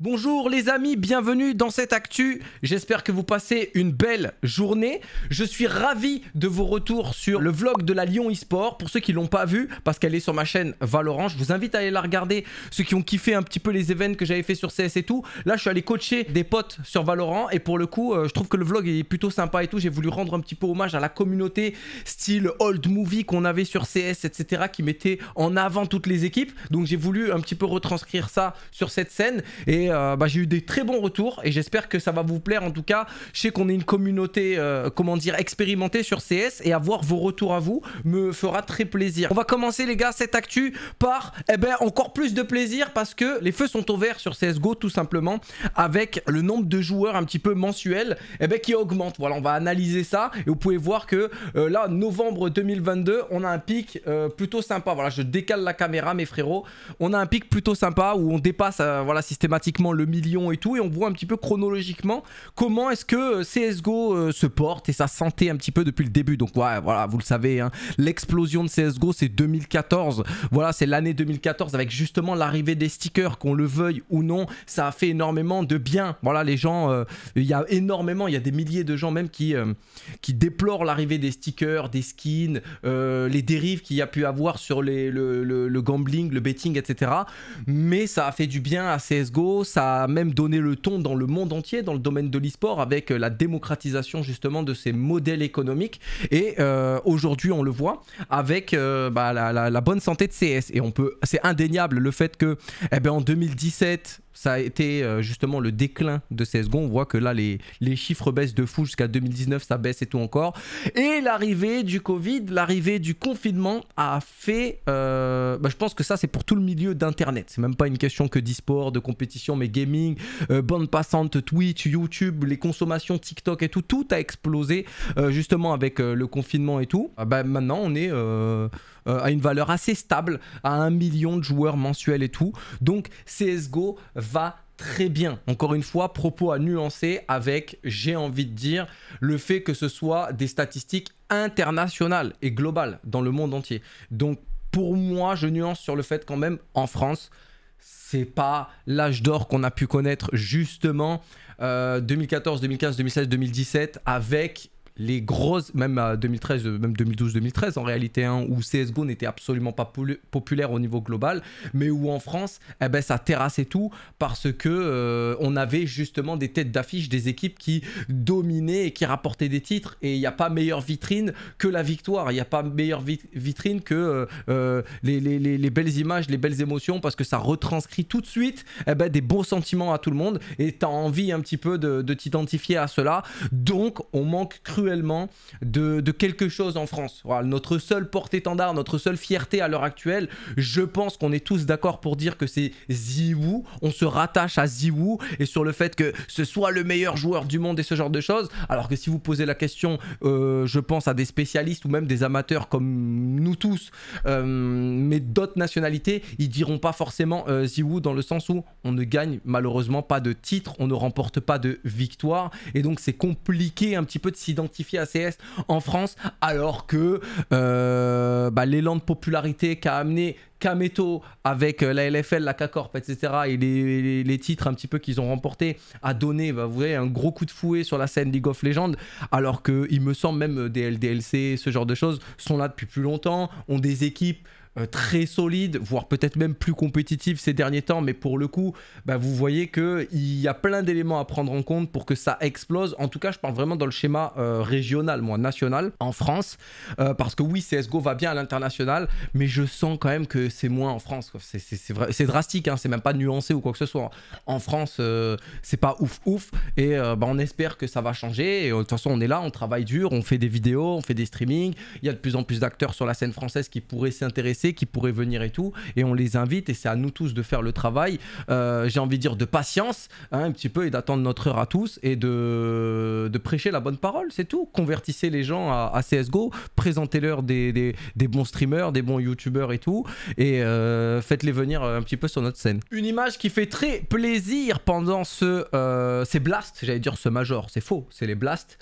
Bonjour les amis, bienvenue dans cette actu. J'espère que vous passez une belle journée. Je suis ravi de vos retours sur le vlog de la Lyon eSport. Pour ceux qui l'ont pas vu, parce qu'elle est sur ma chaîne Valorant, je vous invite à aller la regarder. Ceux qui ont kiffé un petit peu les événements que j'avais fait sur CS et tout. Là, je suis allé coacher des potes sur Valorant et pour le coup, euh, je trouve que le vlog est plutôt sympa et tout. J'ai voulu rendre un petit peu hommage à la communauté style old movie qu'on avait sur CS, etc. qui mettait en avant toutes les équipes. Donc j'ai voulu un petit peu retranscrire ça sur cette scène et euh, bah, j'ai eu des très bons retours et j'espère que ça va vous plaire en tout cas. Je sais qu'on est une communauté, euh, comment dire, expérimentée sur CS et avoir vos retours à vous me fera très plaisir. On va commencer les gars cette actu par eh ben, encore plus de plaisir parce que les feux sont au vert sur CSGO tout simplement avec le nombre de joueurs un petit peu mensuel eh ben, qui augmente. Voilà, on va analyser ça et vous pouvez voir que euh, là, novembre 2022, on a un pic plutôt sympa. Voilà, je décale la caméra mes frérots. On a un pic plutôt sympa où on dépasse voilà, systématiquement le million et tout, et on voit un petit peu chronologiquement comment est-ce que euh, CSGO euh, se porte et sa santé un petit peu depuis le début. Donc ouais, voilà, vous le savez, hein. l'explosion de CSGO c'est 2014, voilà, c'est l'année 2014 avec justement l'arrivée des stickers, qu'on le veuille ou non, ça a fait énormément de bien. Voilà, les gens, euh, il y a énormément, il y a des milliers de gens même qui, qui déplorent l'arrivée des stickers, des skins, les dérives qu'il y a pu avoir sur le, le gambling, le betting, etc. Mais ça a fait du bien à CSGO, ça a même donné le ton dans le monde entier, dans le domaine de l'e-sport, avec euh, la démocratisation justement de ces modèles économiques. Et euh, aujourd'hui, on le voit avec euh, bah, la, bonne santé de CS. Et on peut, c'est indéniable le fait que, eh ben, en 2017, ça a été justement le déclin de CSGO. On voit que là, les, les chiffres baissent de fou jusqu'à 2019, ça baisse et tout encore. Et l'arrivée du Covid, l'arrivée du confinement a fait. Bah, je pense que ça, c'est pour tout le milieu d'Internet. C'est même pas une question que d'e-sport, de compétition, mais gaming, euh, bande passante, Twitch, YouTube, les consommations TikTok et tout, tout a explosé euh, justement avec euh, le confinement et tout. Ah bah, maintenant, on est à une valeur assez stable, à un million de joueurs mensuels et tout. Donc CSGO va très bien. Encore une fois, propos à nuancer avec, j'ai envie de dire, le fait que ce soit des statistiques internationales et globales dans le monde entier. Donc pour moi, je nuance sur le fait quand même en France, c'est pas l'âge d'or qu'on a pu connaître justement 2014, 2015, 2016, 2017 avec les grosses, même à 2013, euh, même 2012-2013 en réalité, hein, où CSGO n'était absolument pas populaire au niveau global, mais où en France, eh ben, ça terrassait tout parce que euh, on avait justement des têtes d'affiche, des équipes qui dominaient et qui rapportaient des titres, et il n'y a pas meilleure vitrine que la victoire, il n'y a pas meilleure vitrine que euh, les, belles images, les belles émotions, parce que ça retranscrit tout de suite eh ben, des beaux sentiments à tout le monde, et tu as envie un petit peu de, de t'identifier à cela, donc on manque cru de, quelque chose en France. Voilà, notre seul porte-étendard, notre seule fierté à l'heure actuelle, je pense qu'on est tous d'accord pour dire que c'est Ziwoo. On se rattache à Ziwoo et sur le fait que ce soit le meilleur joueur du monde et ce genre de choses. Alors que si vous posez la question, euh, je pense à des spécialistes ou même des amateurs comme nous tous, euh, mais d'autres nationalités, ils diront pas forcément euh, Ziwoo dans le sens où on ne gagne malheureusement pas de titre, on ne remporte pas de victoire et donc c'est compliqué un petit peu de s'identifier à CS en France, alors que euh, bah, l'élan de popularité qu'a amené Kameto avec euh, la LFL, la K-Corp, etc. et les, titres un petit peu qu'ils ont remportés a donné, bah, vous un gros coup de fouet sur la scène League of Legends, alors que me semble même euh, des LDLC, ce genre de choses, sont là depuis plus longtemps, ont des équipes euh, très solide, voire peut-être même plus compétitive ces derniers temps, mais pour le coup, bah, vous voyez qu'il y a plein d'éléments à prendre en compte pour que ça explose. En tout cas, je parle vraiment dans le schéma euh, régional, moi, national, en France, euh, parce que oui, CSGO va bien à l'international, mais je sens quand même que c'est moins en France. C'est drastique, hein. c'est même pas nuancé ou quoi que ce soit. En France, c'est pas ouf ouf, et bah, on espère que ça va changer. Et, de toute façon, on est là, on travaille dur, on fait des vidéos, on fait des streamings, il y a de plus en plus d'acteurs sur la scène française qui pourraient s'intéresser qui pourraient venir et tout. Et on les invite et c'est à nous tous de faire le travail, euh, j'ai envie de dire de patience, hein, un petit peu, et d'attendre notre heure à tous et de, prêcher la bonne parole, c'est tout. Convertissez les gens à, CSGO, présentez-leur des, bons streamers, des bons youtubeurs et tout, et euh, faites-les venir un petit peu sur notre scène. Une image qui fait très plaisir pendant ce, euh, ces blasts, j'allais dire ce major, c'est faux, c'est les blasts,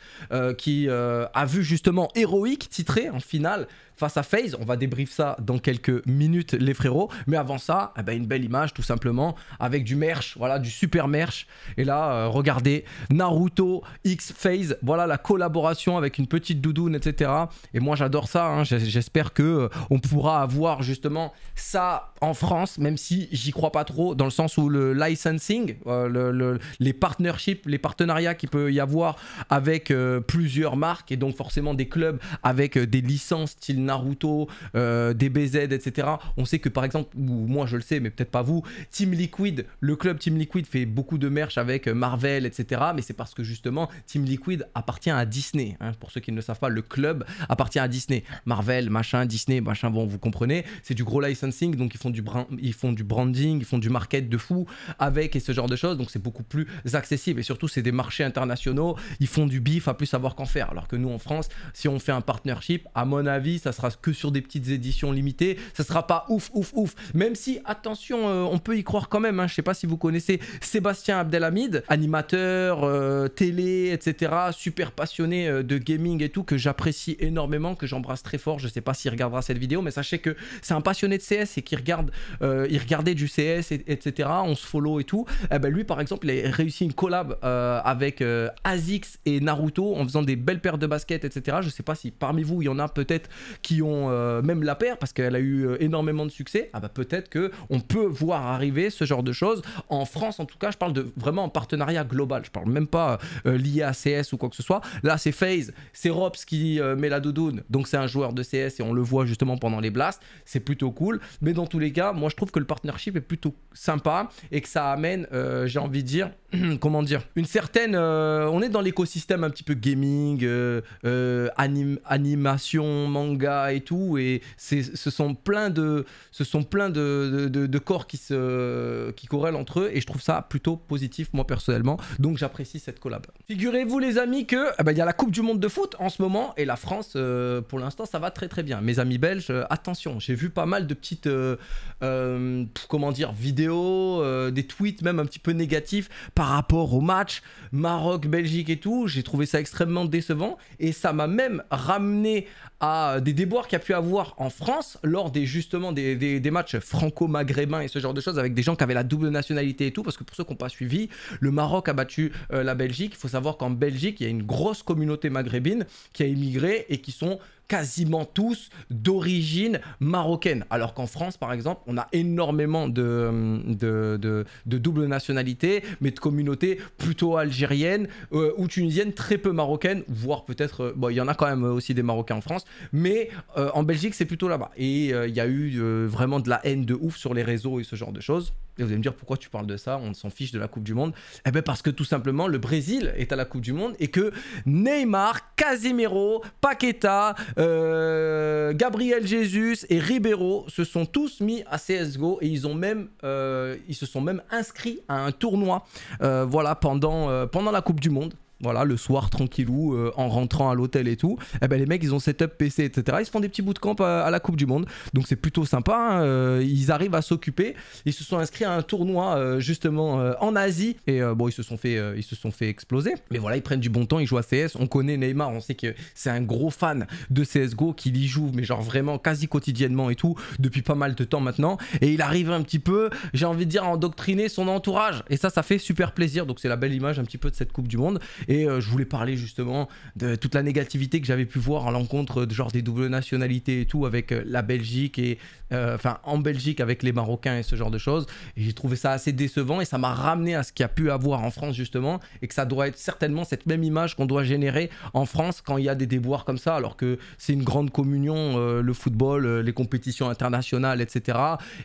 qui a vu justement héroïque titré en finale face à FaZe. On va débrief ça dans quelques minutes, les frérots. Mais avant ça, eh ben, une belle image tout simplement avec du merch, voilà, du super merch. Et là, euh, regardez, Naruto X-Phase, voilà la collaboration avec une petite doudoune, etc. Et moi, j'adore ça. Hein. J'espère que euh, on pourra avoir justement ça en France, même si j'y crois pas trop, dans le sens où le licensing, euh, le, les partnerships, les partenariats qu'il peut y avoir avec plusieurs marques et donc forcément des clubs avec des licences style Naruto, DBZ, etc. On sait que par exemple, ou moi je le sais, mais peut-être pas vous, Team Liquid, le club Team Liquid fait beaucoup de merch avec euh, Marvel, etc. Mais c'est parce que justement, Team Liquid appartient à Disney. Hein. Pour ceux qui ne le savent pas, le club appartient à Disney. Marvel, machin, Disney, machin, bon, vous comprenez. C'est du gros licensing, donc ils font du, ils font du branding, ils font du market de fou avec et ce genre de choses. Donc c'est beaucoup plus accessible. Et surtout, c'est des marchés internationaux. Ils font du bif à plus savoir qu'en faire. Alors que nous, en France, si on fait un partnership, à mon avis, ça sera que sur des petites éditions limitées ça sera pas ouf, ouf, ouf. Même si, attention, euh, on peut y croire quand même. Hein. Je sais pas si vous connaissez Sébastien Abdelhamid, animateur, euh, télé, etc. Super passionné euh, de gaming et tout, que j'apprécie énormément, que j'embrasse très fort. Je sais pas s'il regardera cette vidéo, mais sachez que c'est un passionné de CS et qu'il regarde, il regardait du CS, etc. On se follow et tout. Eh ben, lui, par exemple, il a réussi une collab avec Azix et Naruto en faisant des belles paires de baskets, etc. Je sais pas si parmi vous, il y en a peut-être qui ont même la paire parce qu'elle a eu euh, énormément de succès, ah bah, peut-être que on peut voir arriver ce genre de choses en France en tout cas. Je parle de vraiment en partenariat global. Je parle même pas euh, lié à CS ou quoi que ce soit. Là, c'est FaZe, c'est Robs qui euh, met la doudoune, donc c'est un joueur de CS et on le voit justement pendant les blasts. C'est plutôt cool. Mais dans tous les cas, moi je trouve que le partnership est plutôt sympa et que ça amène, j'ai envie de dire, comment dire, une certaine. on est dans l'écosystème un petit peu gaming, animation, manga et tout, et ce sont plein de, sont plein de, corps qui, se, qui corrèlent entre eux et je trouve ça plutôt positif moi personnellement. Donc j'apprécie cette collab. Figurez-vous les amis que ah bah, il y a la Coupe du Monde de foot en ce moment et la France euh, pour l'instant ça va très très bien. Mes amis belges, euh, attention, j'ai vu pas mal de petites euh, comment dire vidéos, des tweets même un petit peu négatifs par rapport au match Maroc Belgique et tout. J'ai trouvé ça extrêmement décevant et ça m'a même ramené à des déboires qu'il y a pu avoir en France lors des justement des, des, matchs franco-maghrébins et ce genre de choses avec des gens qui avaient la double nationalité et tout, parce que pour ceux qui n'ont pas suivi, le Maroc a battu euh, la Belgique. Il faut savoir qu'en Belgique, il y a une grosse communauté maghrébine qui a émigré et qui sont quasiment tous d'origine marocaine. Alors qu'en France, par exemple, on a énormément de, double nationalité, mais de communautés plutôt algériennes euh, ou tunisiennes, très peu marocaines, voire peut-être... Euh, bon, il y en a quand même aussi des Marocains en France, mais euh, en Belgique, c'est plutôt là-bas. Et il y a eu vraiment de la haine de ouf sur les réseaux et ce genre de choses. Et vous allez me dire pourquoi tu parles de ça, on s'en fiche de la Coupe du Monde. Eh bien parce que tout simplement le Brésil est à la Coupe du Monde et que Neymar, Casimiro, Paqueta, euh, Gabriel Jesus et Ribeiro se sont tous mis à CSGO et ils, ont même, euh, ils se sont même inscrits à un tournoi euh, voilà, pendant, pendant la Coupe du Monde voilà, le soir tranquillou, euh, en rentrant à l'hôtel et tout, eh ben, les mecs ils ont setup PC, etc. Ils se font des petits bouts de camp euh, à la Coupe du Monde, donc c'est plutôt sympa. Hein. Euh, ils arrivent à s'occuper. Ils se sont inscrits à un tournoi justement en Asie et bon, ils se sont fait, ils se sont fait exploser. Mais voilà, ils prennent du bon temps, ils jouent à CS. On connaît Neymar, on sait que c'est un gros fan de CS:GO, qu'il y joue mais genre vraiment quasi quotidiennement et tout depuis pas mal de temps maintenant. Et il arrive un petit peu, j'ai envie de dire, à endoctriner son entourage et ça, ça fait super plaisir. Donc c'est la belle image un petit peu de cette Coupe du Monde. Et euh, je voulais parler justement de toute la négativité que j'avais pu voir à l'encontre de genre des doubles nationalités et tout avec euh, la Belgique et euh, enfin en Belgique avec les Marocains et ce genre de choses. Et j'ai trouvé ça assez décevant et ça m'a ramené à ce qu'il y a pu avoir en France justement et que ça doit être certainement cette même image qu'on doit générer en France quand il y a des déboires comme ça alors que c'est une grande communion le football, les compétitions internationales, etc.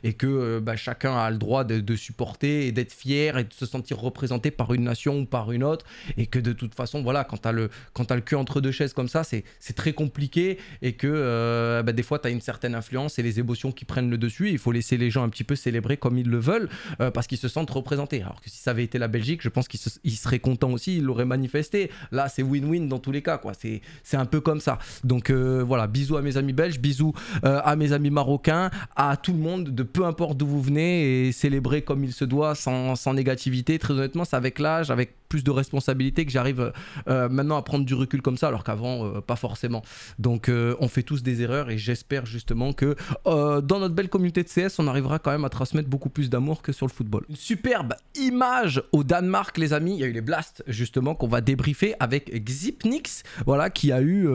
Et que bah, chacun a le droit de, de supporter et d'être fier et de se sentir représenté par une nation ou par une autre et que de de toute façon, voilà, quand tu le, as le cul entre deux chaises comme ça, c'est très compliqué et que euh, bah, des fois, tu as une certaine influence et les émotions qui prennent le dessus. il faut laisser les gens un petit peu célébrer comme ils le veulent euh, parce qu'ils se sentent représentés. Alors que si ça avait été la Belgique, je pense qu'ils seraient contents aussi, ils l'auraient manifesté. Là, c'est win-win dans tous les cas, quoi. C'est un peu comme ça. Donc euh, voilà, bisous à mes amis belges, bisous à mes amis marocains, à tout le monde, de peu importe d'où vous venez et célébrer comme il se doit, sans, sans négativité. Très honnêtement, c'est avec l'âge, avec plus de responsabilités que j'arrive euh, euh, maintenant à prendre du recul comme ça, alors qu'avant, euh, pas forcément. Donc, on fait tous des erreurs et j'espère justement que dans notre belle communauté de CS, on arrivera quand même à transmettre beaucoup plus d'amour que sur le football. Une superbe image au Danemark, les amis. Il y a eu les blasts, justement, qu'on va débriefer avec Xipnix, voilà, qui a eu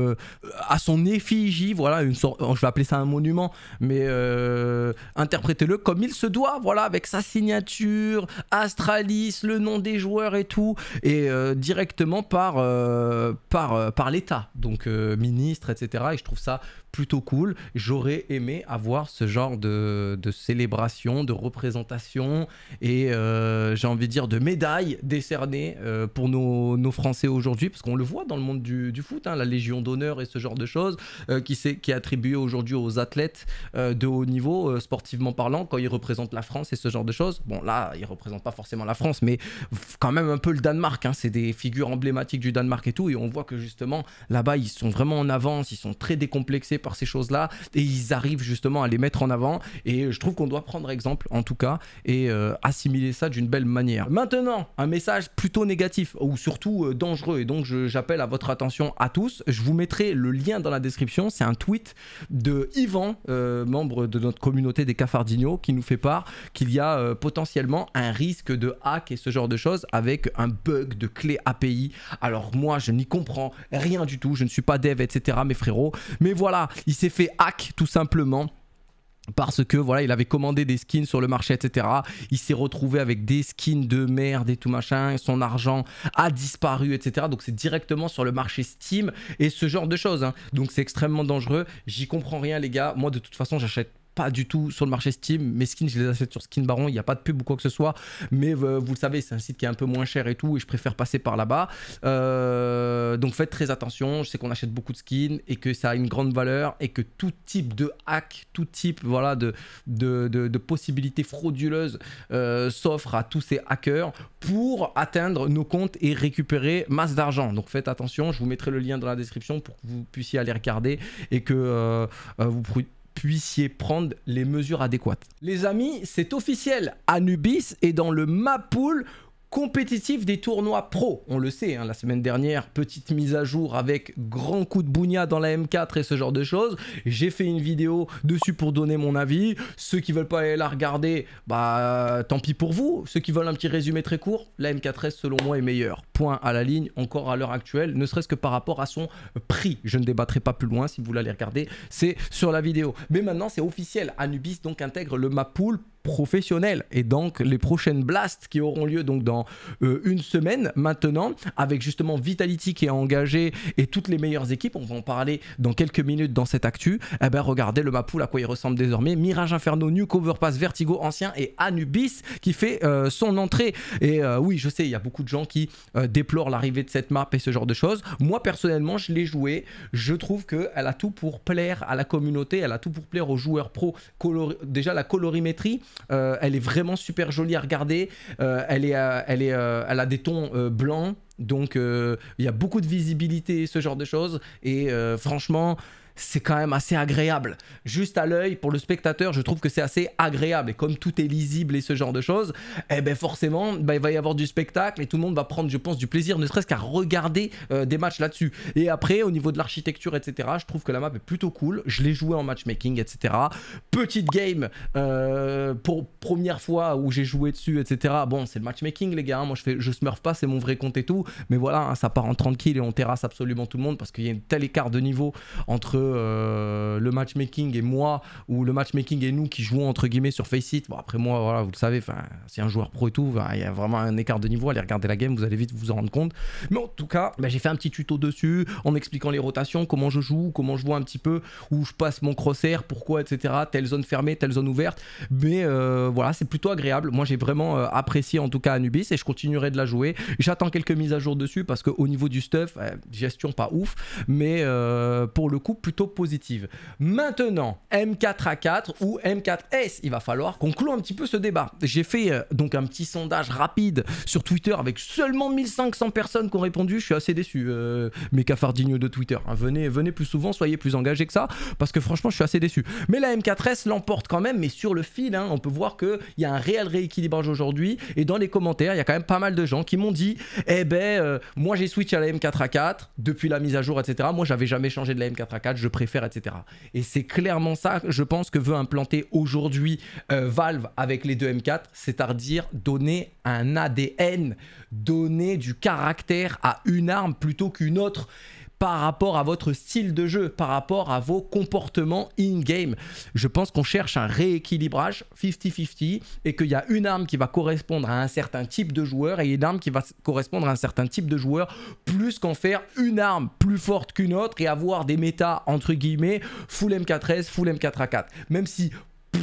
à son effigie, voilà, une sorte, oh, je vais appeler ça un monument, mais interprétez-le comme il se doit, voilà, avec sa signature, Astralis, le nom des joueurs et tout et euh, directement par, euh, par, euh, par l'État, donc ministre, etc. Et je trouve ça plutôt cool. J'aurais aimé avoir ce genre de, de célébration, de représentation et j'ai envie de dire de médailles décernées pour nos, nos Français aujourd'hui, parce qu'on le voit dans le monde du, du foot, hein, la Légion d'honneur et ce genre de choses qui, est, qui est attribuée aujourd'hui aux athlètes de haut niveau, sportivement parlant, quand ils représentent la France et ce genre de choses. Bon, là, ils représentent pas forcément la France, mais quand même un peu le Danemark Hein. c'est des figures emblématiques du Danemark et tout, et on voit que justement là-bas ils sont vraiment en avance, ils sont très décomplexés par ces choses-là, et ils arrivent justement à les mettre en avant, et euh, je trouve qu'on doit prendre exemple en tout cas, et euh, assimiler ça d'une belle manière. Maintenant, un message plutôt négatif, ou surtout euh, dangereux, et donc j'appelle à votre attention à tous, je vous mettrai le lien dans la description, c'est un tweet de Yvan, membre de notre communauté des Cafardino, qui nous fait part qu'il y a potentiellement un risque de hack et ce genre de choses avec un bug de clé API. Alors moi, je n'y comprends rien du tout. Je ne suis pas dev, etc. Mes frérots. Mais voilà, il s'est fait hack tout simplement parce que voilà, il avait commandé des skins sur le marché, etc. Il s'est retrouvé avec des skins de merde et tout machin. Son argent a disparu, etc. Donc c'est directement sur le marché Steam et ce genre de choses. Hein. Donc c'est extrêmement dangereux. J'y comprends rien, les gars. Moi, de toute façon, j'achète pas du tout sur le marché Steam. Mes skins, je les achète sur Skin Baron. Il n'y a pas de pub ou quoi que ce soit. Mais euh, vous le savez, c'est un site qui est un peu moins cher et tout. Et je préfère passer par là-bas. Euh, donc faites très attention. Je sais qu'on achète beaucoup de skins et que ça a une grande valeur et que tout type de hack, tout type voilà, de, de, possibilités frauduleuses s'offre euh, s'offrent à tous ces hackers pour atteindre nos comptes et récupérer masse d'argent. Donc faites attention. Je vous mettrai le lien dans la description pour que vous puissiez aller regarder et que vous puissiez prendre les mesures adéquates. Les amis, c'est officiel, Anubis est dans le map compétitif des tournois pro. On le sait, hein, la semaine dernière, petite mise à jour avec grand coup de bougna dans la M4 et ce genre de choses. J'ai fait une vidéo dessus pour donner mon avis. Ceux qui veulent pas aller la regarder, bah tant pis pour vous. Ceux qui veulent un petit résumé très court, la M4S selon moi est meilleure. Point à la ligne, encore à l'heure actuelle, ne serait-ce que par rapport à son prix. Je ne débattrai pas plus loin si vous voulez aller regarder, c'est sur la vidéo. Mais maintenant c'est officiel, Anubis donc intègre le Mapool professionnel Et donc les prochaines blasts qui auront lieu donc dans euh, une semaine maintenant, avec justement Vitality qui est engagé et toutes les meilleures équipes, on va en parler dans quelques minutes dans cette actu. Eh ben regardez le pool à quoi il ressemble désormais. Mirage Inferno, New Overpass Vertigo ancien et Anubis qui fait euh, son entrée. Et euh, oui, je sais, il y a beaucoup de gens qui déplorent l'arrivée de cette map et ce genre de choses. Moi personnellement, je l'ai joué Je trouve qu'elle a tout pour plaire à la communauté, elle a tout pour plaire aux joueurs pro. Déjà la colorimétrie, euh, elle est vraiment super jolie à regarder. Euh, elle, est, elle, est, euh, elle a des tons blancs, donc il y a beaucoup de visibilité, ce genre de choses. Et franchement, c'est quand même assez agréable. Juste à l'œil, pour le spectateur, je trouve que c'est assez agréable. Et comme tout est lisible et ce genre de choses, eh ben forcément, bah, il va y avoir du spectacle et tout le monde va prendre, je pense, du plaisir, ne serait-ce qu'à regarder euh, des matchs là-dessus. Et après, au niveau de l'architecture, etc., je trouve que la map est plutôt cool. Je l'ai joué en matchmaking, etc. Petite game euh, pour première fois où j'ai joué dessus, etc. Bon, c'est le matchmaking, les gars. Hein. Moi, je fais, je smurf pas, c'est mon vrai compte et tout. Mais voilà, hein, ça part en tranquille et on terrasse absolument tout le monde parce qu'il y a un tel écart de niveau entre euh, le matchmaking et moi, ou le matchmaking et nous qui jouons entre guillemets sur Faceit, bon après moi, voilà, vous le savez, c'est un joueur pro et tout, il y a vraiment un écart de niveau, allez regarder la game, vous allez vite vous en rendre compte. Mais en tout cas, bah, j'ai fait un petit tuto dessus en expliquant les rotations, comment je joue, comment je vois un petit peu où je passe mon crosshair, pourquoi, etc. Telle zone fermée, telle zone ouverte. Mais euh, voilà, c'est plutôt agréable. Moi, j'ai vraiment euh, apprécié en tout cas Anubis et je continuerai de la jouer. J'attends quelques mises à jour dessus parce que au niveau du stuff, gestion pas ouf, mais pour le coup, plutôt taux positive. Maintenant, M4A4 ou M4S, il va falloir qu'on clôt un petit peu ce débat. J'ai fait euh, donc un petit sondage rapide sur Twitter avec seulement 1500 personnes qui ont répondu. Je suis assez déçu, euh, mes dignes de Twitter. Hein. Venez, venez plus souvent, soyez plus engagés que ça, parce que franchement, je suis assez déçu. Mais la M4S l'emporte quand même, mais sur le fil, hein, on peut voir qu'il y a un réel rééquilibrage aujourd'hui. Et dans les commentaires, il y a quand même pas mal de gens qui m'ont dit Eh ben, euh, moi j'ai switché à la M4A4 depuis la mise à jour, etc. Moi, j'avais jamais changé de la M4A4 préfère, etc. Et c'est clairement ça, je pense, que veut implanter aujourd'hui euh, Valve avec les deux M4, c'est-à-dire donner un ADN, donner du caractère à une arme plutôt qu'une autre par rapport à votre style de jeu, par rapport à vos comportements in-game. Je pense qu'on cherche un rééquilibrage 50-50 et qu'il y a une arme qui va correspondre à un certain type de joueur et une arme qui va correspondre à un certain type de joueur, plus qu'en faire une arme plus forte qu'une autre et avoir des méta entre guillemets full m 4 full M4A4. Même si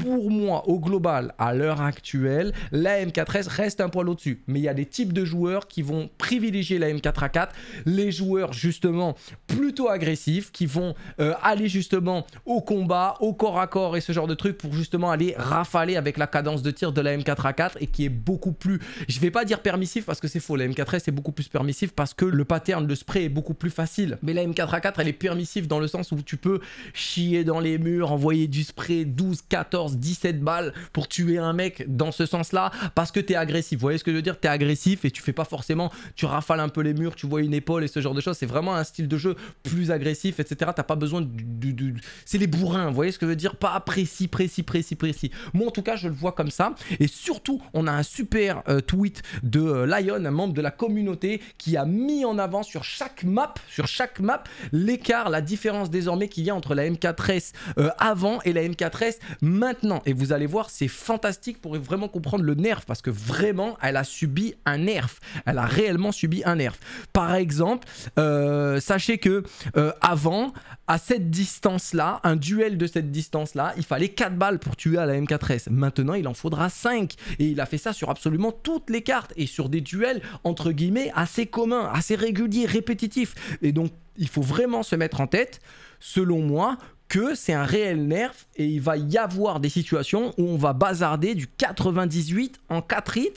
pour moi, au global, à l'heure actuelle, la M4S reste un poil au-dessus. Mais il y a des types de joueurs qui vont privilégier la M4A4, les joueurs justement plutôt agressifs, qui vont euh, aller justement au combat, au corps à corps et ce genre de trucs pour justement aller rafaler avec la cadence de tir de la M4A4 et qui est beaucoup plus, je ne vais pas dire permissif parce que c'est faux, la M4S est beaucoup plus permissif parce que le pattern le spray est beaucoup plus facile. Mais la M4A4 elle est permissive dans le sens où tu peux chier dans les murs, envoyer du spray 12, 14, 17 balles pour tuer un mec dans ce sens-là parce que t'es agressif. Vous voyez ce que je veux dire T'es agressif et tu fais pas forcément, tu rafales un peu les murs, tu vois une épaule et ce genre de choses. C'est vraiment un style de jeu plus agressif, etc. T'as pas besoin du, c'est les bourrins. Vous voyez ce que je veux dire Pas précis, précis, précis, précis. Moi, en tout cas, je le vois comme ça. Et surtout, on a un super euh, tweet de euh, Lion, un membre de la communauté, qui a mis en avant sur chaque map, sur chaque map, l'écart, la différence désormais qu'il y a entre la M4S euh, avant et la M4S maintenant maintenant. Et vous allez voir, c'est fantastique pour vraiment comprendre le nerf, parce que vraiment, elle a subi un nerf. Elle a réellement subi un nerf. Par exemple, euh, sachez que euh, avant, à cette distance-là, un duel de cette distance-là, il fallait 4 balles pour tuer à la M4S. Maintenant, il en faudra 5. Et il a fait ça sur absolument toutes les cartes, et sur des duels, entre guillemets, assez communs, assez réguliers, répétitifs. Et donc, il faut vraiment se mettre en tête, selon moi, que c'est un réel nerf et il va y avoir des situations où on va bazarder du 98 en 4 hits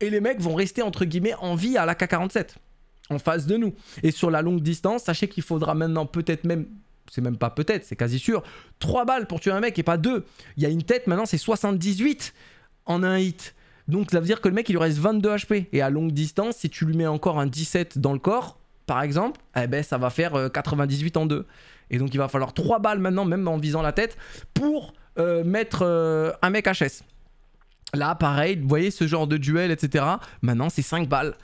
et les mecs vont rester entre guillemets en vie à la K47 en face de nous. Et sur la longue distance, sachez qu'il faudra maintenant peut-être même c'est même pas peut-être, c'est quasi sûr, 3 balles pour tuer un mec et pas 2. Il y a une tête maintenant, c'est 78 en un hit. Donc ça veut dire que le mec il lui reste 22 HP et à longue distance, si tu lui mets encore un 17 dans le corps par exemple, eh ben ça va faire 98 euh, en 2. Et donc il va falloir 3 balles maintenant, même en visant la tête, pour euh, mettre euh, un mec HS. Là, pareil, vous voyez ce genre de duel, etc. Maintenant, c'est 5 balles.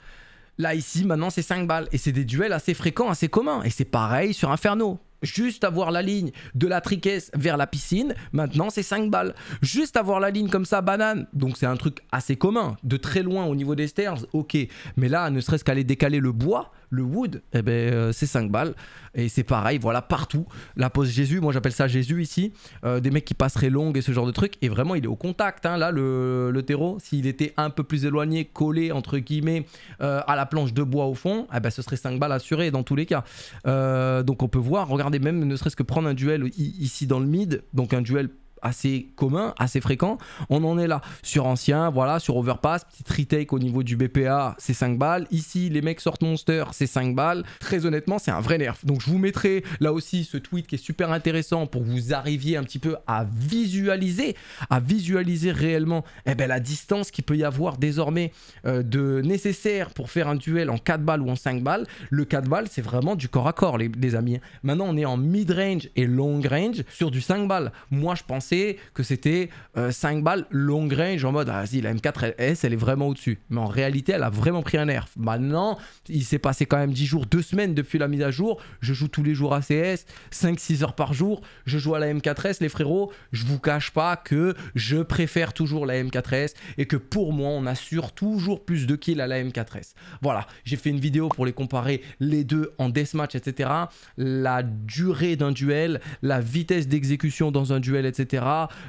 Là, ici, maintenant, c'est 5 balles. Et c'est des duels assez fréquents, assez communs. Et c'est pareil sur Inferno. Juste avoir la ligne de la triquesse vers la piscine, maintenant c'est 5 balles. Juste avoir la ligne comme ça, banane, donc c'est un truc assez commun. De très loin au niveau des stairs, ok. Mais là, ne serait-ce qu'aller décaler le bois, le wood, eh ben, euh, c'est 5 balles. Et c'est pareil, voilà, partout. La pose Jésus, moi j'appelle ça Jésus ici. Euh, des mecs qui passeraient longue et ce genre de trucs Et vraiment, il est au contact, hein. là, le, terreau. S'il était un peu plus éloigné, collé, entre guillemets, euh, à la planche de bois au fond, eh ben, ce serait 5 balles assurées dans tous les cas. donc on peut voir, regardez même, ne serait-ce que prendre un duel ici dans le mid, donc un duel assez commun, assez fréquent. On en est là sur ancien, voilà, sur overpass, Petit retake au niveau du BPA, c'est 5 balles. Ici, les mecs sortent monster, c'est 5 balles. Très honnêtement, c'est un vrai nerf. Donc je vous mettrai là aussi ce tweet qui est super intéressant pour que vous arriviez un petit peu à visualiser, à visualiser réellement eh ben, la distance qu'il peut y avoir désormais euh, de nécessaire pour faire un duel en 4 balles ou en 5 balles. Le 4 balles, c'est vraiment du corps à corps, les, les amis. Maintenant, on est en mid-range et long range sur du 5 balles. Moi, je pensais que c'était 5 euh, balles long range en mode ah, vas si la M4S elle est vraiment au-dessus. Mais en réalité elle a vraiment pris un nerf. Maintenant il s'est passé quand même 10 jours, 2 semaines depuis la mise à jour. Je joue tous les jours à CS, 5-6 heures par jour. Je joue à la M4S les frérots. Je vous cache pas que je préfère toujours la M4S et que pour moi on assure toujours plus de kills à la M4S. Voilà, j'ai fait une vidéo pour les comparer les deux en deathmatch etc. La durée d'un duel, la vitesse d'exécution dans un duel etc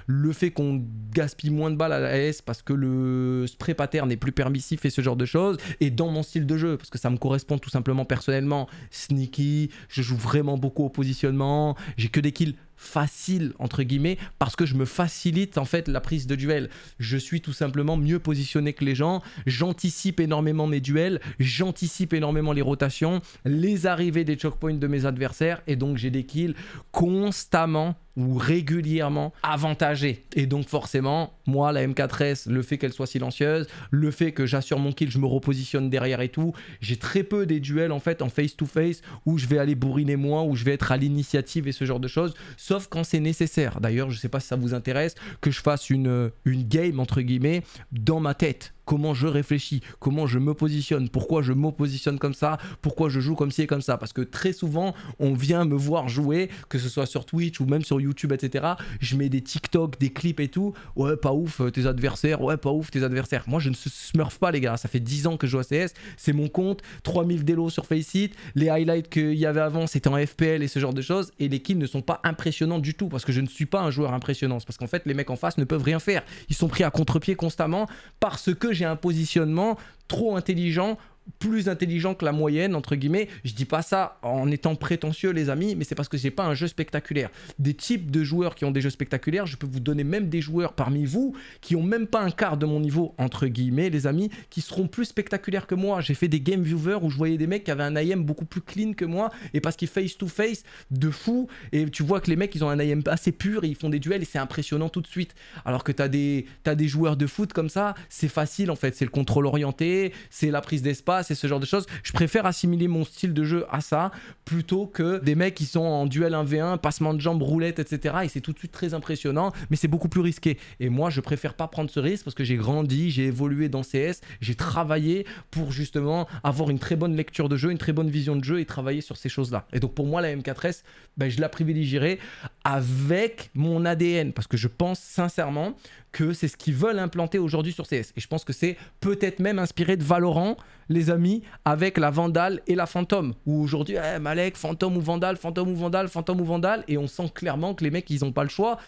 le fait qu'on gaspille moins de balles à la S parce que le spray pattern n'est plus permissif et ce genre de choses. Et dans mon style de jeu, parce que ça me correspond tout simplement personnellement. Sneaky, je joue vraiment beaucoup au positionnement, j'ai que des kills facile entre guillemets parce que je me facilite en fait la prise de duel. Je suis tout simplement mieux positionné que les gens, j'anticipe énormément mes duels, j'anticipe énormément les rotations, les arrivées des choke points de mes adversaires et donc j'ai des kills constamment ou régulièrement avantagés. Et donc forcément, moi, la M4S, le fait qu'elle soit silencieuse, le fait que j'assure mon kill, je me repositionne derrière et tout, j'ai très peu des duels en fait en face-to-face où je vais aller bourriner moi, où je vais être à l'initiative et ce genre de choses, sauf quand c'est nécessaire. D'ailleurs, je ne sais pas si ça vous intéresse que je fasse une, une game entre guillemets dans ma tête comment je réfléchis, comment je me positionne, pourquoi je positionne comme ça, pourquoi je joue comme ci et comme ça. Parce que très souvent, on vient me voir jouer, que ce soit sur Twitch ou même sur YouTube, etc. Je mets des TikTok, des clips et tout. Ouais, pas ouf euh, tes adversaires, ouais, pas ouf tes adversaires. Moi, je ne smurf pas, les gars. Ça fait 10 ans que je joue à CS, c'est mon compte, 3000 délos sur Faceit, les highlights qu'il y avait avant, c'était en FPL et ce genre de choses. Et les kills ne sont pas impressionnants du tout parce que je ne suis pas un joueur impressionnant. parce qu'en fait, les mecs en face ne peuvent rien faire. Ils sont pris à contre-pied constamment parce que j'ai un positionnement trop intelligent plus intelligent que la moyenne, entre guillemets. Je dis pas ça en étant prétentieux, les amis, mais c'est parce que j'ai pas un jeu spectaculaire. Des types de joueurs qui ont des jeux spectaculaires, je peux vous donner même des joueurs parmi vous qui ont même pas un quart de mon niveau, entre guillemets, les amis, qui seront plus spectaculaires que moi. J'ai fait des game viewers où je voyais des mecs qui avaient un IM beaucoup plus clean que moi, et parce qu'ils face to face de fou, et tu vois que les mecs ils ont un IM assez pur, et ils font des duels, et c'est impressionnant tout de suite. Alors que t'as des, as des joueurs de foot comme ça, c'est facile en fait, c'est le contrôle orienté, c'est la prise d'espace c'est ce genre de choses. Je préfère assimiler mon style de jeu à ça plutôt que des mecs qui sont en duel 1v1, passement de jambes, roulette, etc. Et c'est tout de suite très impressionnant, mais c'est beaucoup plus risqué. Et moi, je préfère pas prendre ce risque parce que j'ai grandi, j'ai évolué dans CS, j'ai travaillé pour justement avoir une très bonne lecture de jeu, une très bonne vision de jeu et travailler sur ces choses-là. Et donc pour moi, la M4S, ben, je la privilégierai avec mon ADN parce que je pense sincèrement que c'est ce qu'ils veulent implanter aujourd'hui sur CS. Et je pense que c'est peut-être même inspiré de Valorant, les amis, avec la Vandale et la Phantom, Où aujourd'hui, eh, Malek, Fantôme ou Vandal, Fantôme ou Vandal Fantôme ou Vandal, Et on sent clairement que les mecs, ils ont pas le choix.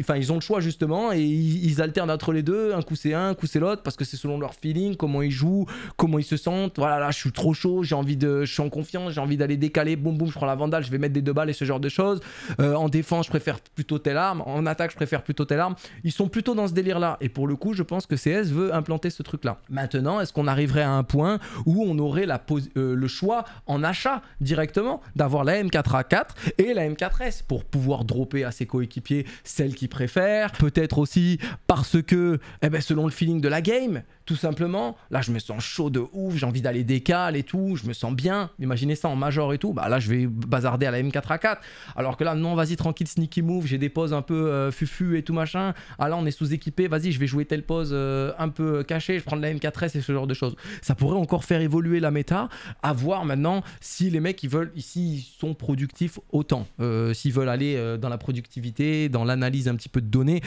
Enfin, ils, ont le choix justement et ils, alternent entre les deux. Un coup c'est un, un coup c'est l'autre parce que c'est selon leur feeling, comment ils jouent, comment ils se sentent. Voilà, là, je suis trop chaud, j'ai envie de. Je suis en confiance, j'ai envie d'aller décaler. Boum, boum, je prends la Vandale, je vais mettre des deux balles et ce genre de choses. Euh, en défense, je préfère plutôt telle arme. En attaque, je préfère plutôt telle arme. Ils sont plutôt dans ce délire-là. Et pour le coup, je pense que CS veut implanter ce truc-là. Maintenant, est-ce qu'on arriverait à un point où on aurait euh, le choix en achat directement d'avoir la M4A4 et la M4S pour pouvoir dropper à ses coéquipiers celle qu'ils préfèrent Peut-être aussi parce que, eh ben, selon le feeling de la game, tout simplement. Là, je me sens chaud de ouf, j'ai envie d'aller décaler et tout, je me sens bien. Imaginez ça en major et tout. Bah là, je vais bazarder à la M4A4. Alors que là, non, vas-y, tranquille, sneaky move, j'ai des poses un peu euh, fufu et tout machin. Ah là, on est sous-équipé, vas-y, je vais jouer telle pose euh, un peu cachée, je prends prendre la M4S et ce genre de choses. Ça pourrait encore faire évoluer la méta, à voir maintenant si les mecs, ils veulent, ici, ils sont productifs autant. Euh, s'ils veulent aller dans la productivité, dans l'analyse un petit peu de données,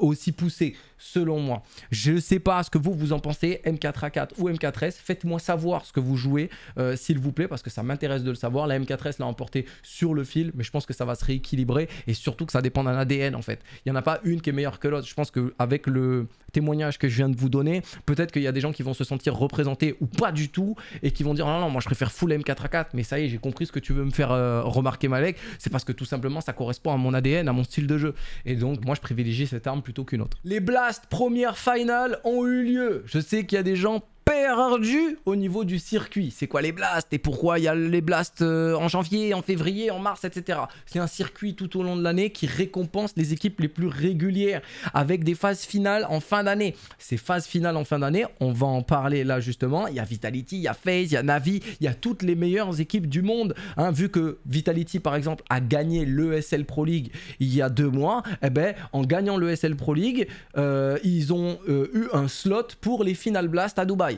aussi poussée, selon moi. Je sais pas ce que vous, vous en pensez, M4A4 ou M4S. Faites-moi savoir ce que vous jouez, euh, s'il vous plaît, parce que ça m'intéresse de le savoir. La M4S l'a emporté sur le fil, mais je pense que ça va se rééquilibrer et surtout que ça dépend d'un ADN en fait. Il n'y en a pas une qui est meilleure que l'autre. Je pense qu'avec le témoignage que je viens de vous donner, peut-être qu'il y a des gens qui vont se sentir représentés ou pas du tout et qui vont dire non, non, moi je préfère full M4A4, mais ça y est, j'ai compris ce que tu veux me faire euh, remarquer, Malek. C'est parce que tout simplement ça correspond à mon ADN, à mon style de jeu. Et donc, moi je privilégie cette arme plutôt qu'une autre. Les blasts première finale ont eu lieu. Je sais qu'il y a des gens Père ardu au niveau du circuit. C'est quoi les blasts et pourquoi il y a les blasts euh, en janvier, en février, en mars, etc. C'est un circuit tout au long de l'année qui récompense les équipes les plus régulières avec des phases finales en fin d'année. Ces phases finales en fin d'année, on va en parler là justement. Il y a Vitality, il y a FaZe, il y a Navi, il y a toutes les meilleures équipes du monde. Hein. vu que Vitality par exemple a gagné l'ESL Pro League il y a deux mois, eh ben, en gagnant l'ESL Pro League, euh, ils ont euh, eu un slot pour les Final blasts à Dubaï.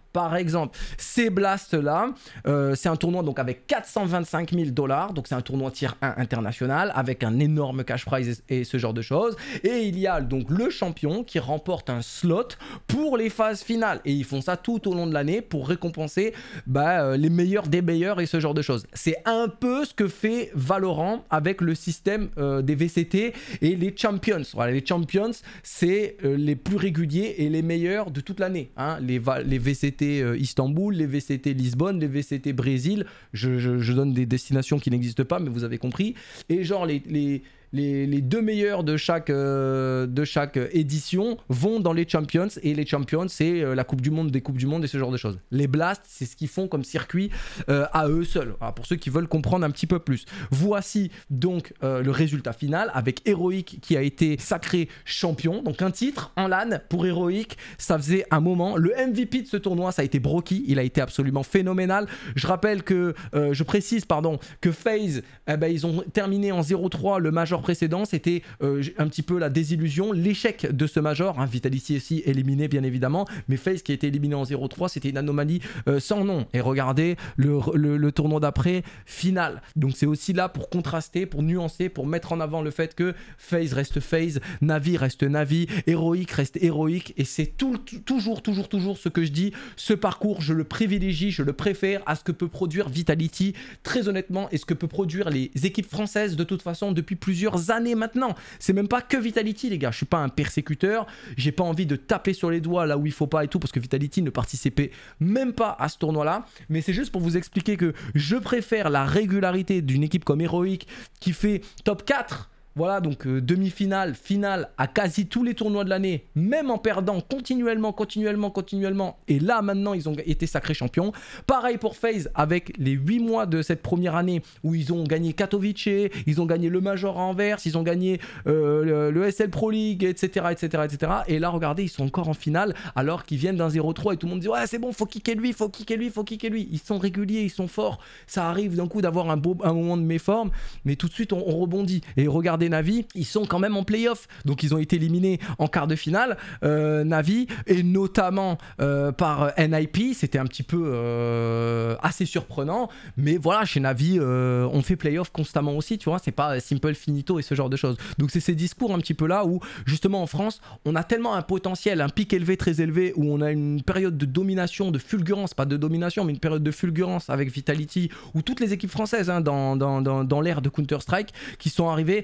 Par exemple, ces blasts-là, euh, c'est un tournoi donc avec 425 000 dollars, donc c'est un tournoi tier 1 international avec un énorme cash prize et, ce genre de choses. Et il y a donc le champion qui remporte un slot pour les phases finales. Et ils font ça tout au long de l'année pour récompenser bah, euh, les meilleurs des meilleurs et ce genre de choses. C'est un peu ce que fait Valorant avec le système euh, des VCT et les champions. les champions, c'est les plus réguliers et les meilleurs de toute l'année. Hein. les VCT euh, Istanbul, les VCT Lisbonne, les VCT Brésil. Je, je donne des destinations qui n'existent pas, mais vous avez compris. Et genre les, les les, deux meilleurs de chaque, euh, de chaque édition vont dans les Champions. Et les Champions, c'est euh, la Coupe du Monde, des Coupes du Monde et ce genre de choses. Les Blasts, c'est ce qu'ils font comme circuit euh, à eux seuls. Ah, pour ceux qui veulent comprendre un petit peu plus. Voici donc le résultat final avec Heroic qui a été sacré champion. Donc un titre en LAN pour Heroic. Ça faisait un moment. Le MVP de ce tournoi, ça a été Brocky. Il a été absolument phénoménal. Je rappelle que, je précise, pardon, que FaZe, eh ben, ils ont terminé en 0-3 le Major précédent, c'était euh, un petit peu la désillusion, l'échec de ce major. Hein, Vitality aussi éliminé, bien évidemment. Mais FaZe qui a été éliminé en 0-3, c'était une anomalie euh, sans nom. Et regardez le, le, tournoi d'après, final. Donc c'est aussi là pour contraster, pour nuancer, pour mettre en avant le fait que FaZe reste FaZe, Navi reste Navi, Héroïque reste Héroïque. Et c'est toujours, toujours, toujours ce que je dis. Ce parcours, je le privilégie, je le préfère à ce que peut produire Vitality, très honnêtement, et ce que peut produire les équipes françaises de toute façon depuis plusieurs années maintenant. C'est même pas que Vitality, les gars. Je suis pas un persécuteur. J'ai pas envie de taper sur les doigts là où il faut pas et tout, parce que Vitality ne participait même pas à ce tournoi-là. Mais c'est juste pour vous expliquer que je préfère la régularité d'une équipe comme Heroic qui fait top 4 voilà, donc euh, demi-finale, finale à quasi tous les tournois de l'année, même en perdant continuellement, continuellement, continuellement. Et là, maintenant, ils ont été sacrés champions. Pareil pour FaZe, avec les 8 mois de cette première année où ils ont gagné Katowice, ils ont gagné le Major à Anvers, ils ont gagné euh, le, SL Pro League, etc., etc., etc. Et là, regardez, ils sont encore en finale alors qu'ils viennent d'un 0-3 et tout le monde dit Ouais, c'est bon, faut kicker lui, faut kicker lui, faut kicker lui. Ils sont réguliers, ils sont forts. Ça arrive d'un coup d'avoir un, un moment de méforme, mais tout de suite, on, on rebondit. Et regardez, des Navi, ils sont quand même en playoff. Donc ils ont été éliminés en quart de finale, euh, Navi, et notamment euh, par euh, NIP. C'était un petit peu assez surprenant. Mais voilà, chez Navi, on fait playoff constamment aussi, tu vois. C'est pas simple finito et ce genre de choses. Donc c'est ces discours un petit peu là où, justement, en France, on a tellement un potentiel, un pic élevé, très élevé, où on a une période de domination, de fulgurance, pas de domination, mais une période de fulgurance avec Vitality, ou toutes les équipes françaises hein, dans, dans, dans l'ère de Counter-Strike qui sont arrivées,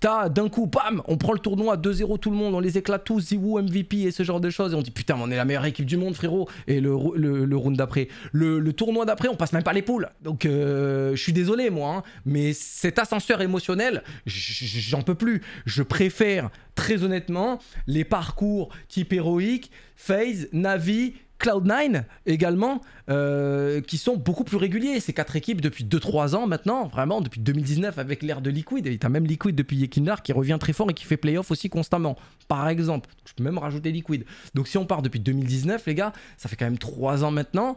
t'as d'un coup, bam, on prend le tournoi 2-0 tout le monde, on les éclate tous, Ziwoo, MVP et ce genre de choses, et on dit putain, on est la meilleure équipe du monde, frérot, et le, round d'après. Le, tournoi d'après, on passe même pas les poules. Donc, euh, je suis désolé, moi, hein, mais cet ascenseur émotionnel, j'en peux plus. Je préfère, très honnêtement, les parcours type héroïque, phase, Navi, Cloud9 également, euh, qui sont beaucoup plus réguliers. Ces quatre équipes depuis 2-3 ans maintenant, vraiment depuis 2019 avec l'ère de Liquid. Et as même Liquid depuis Yekinar qui revient très fort et qui fait playoff aussi constamment, par exemple. Je peux même rajouter Liquid. Donc si on part depuis 2019, les gars, ça fait quand même 3 ans maintenant.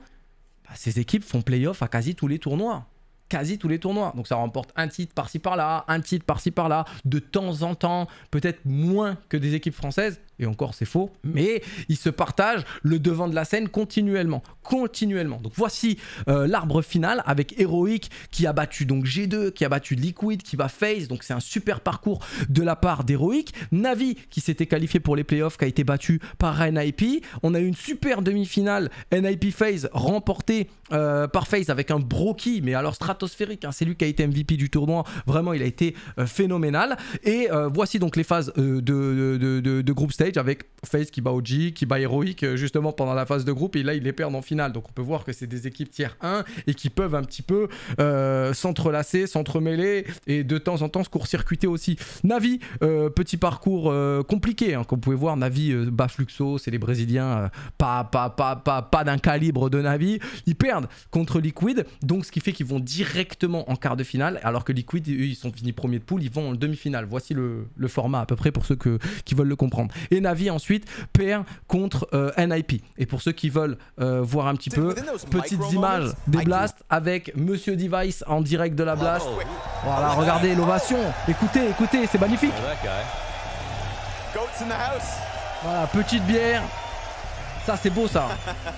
Bah, ces équipes font playoff à quasi tous les tournois quasi tous les tournois. Donc ça remporte un titre par-ci par-là, un titre par-ci par-là, de temps en temps, peut-être moins que des équipes françaises, et encore c'est faux, mais ils se partagent le devant de la scène continuellement, continuellement. Donc voici euh, l'arbre final avec Heroic qui a battu donc G2, qui a battu Liquid, qui va face, donc c'est un super parcours de la part d'Heroic. Navi qui s'était qualifié pour les playoffs, qui a été battu par NIP. On a eu une super demi-finale NIP phase remportée euh, par phase avec un Broky, mais alors stratosphérique, hein. c'est lui qui a été MVP du tournoi, vraiment il a été euh, phénoménal. Et voici donc les phases de, de, groupe avec FaZe qui bat OG, qui bat Heroic euh, justement pendant la phase de groupe et là ils les perdent en finale. Donc on peut voir que c'est des équipes tiers 1 et qui peuvent un petit peu euh, s'entrelacer, s'entremêler et de temps en temps se court-circuiter aussi. Navi, euh, petit parcours compliqué, hein, comme vous pouvez voir, Navi bat Fluxo, c'est les Brésiliens, pas, pas, pas, pas, pas d'un calibre de Navi. Ils perdent contre Liquid, donc ce qui fait qu'ils vont directement en quart de finale alors que Liquid, eux, ils sont finis premier de poule, ils vont en demi-finale. Voici le, format à peu près pour ceux que, qui veulent le comprendre. Les Navi ensuite perd contre euh, NIP. Et pour ceux qui veulent euh, voir un petit peu, petites images des blasts avec Monsieur Device en direct de la blast. Voilà, oh, oh oh, regardez l'ovation. Écoutez, écoutez, c'est magnifique. Voilà, petite bière, ça c'est beau ça.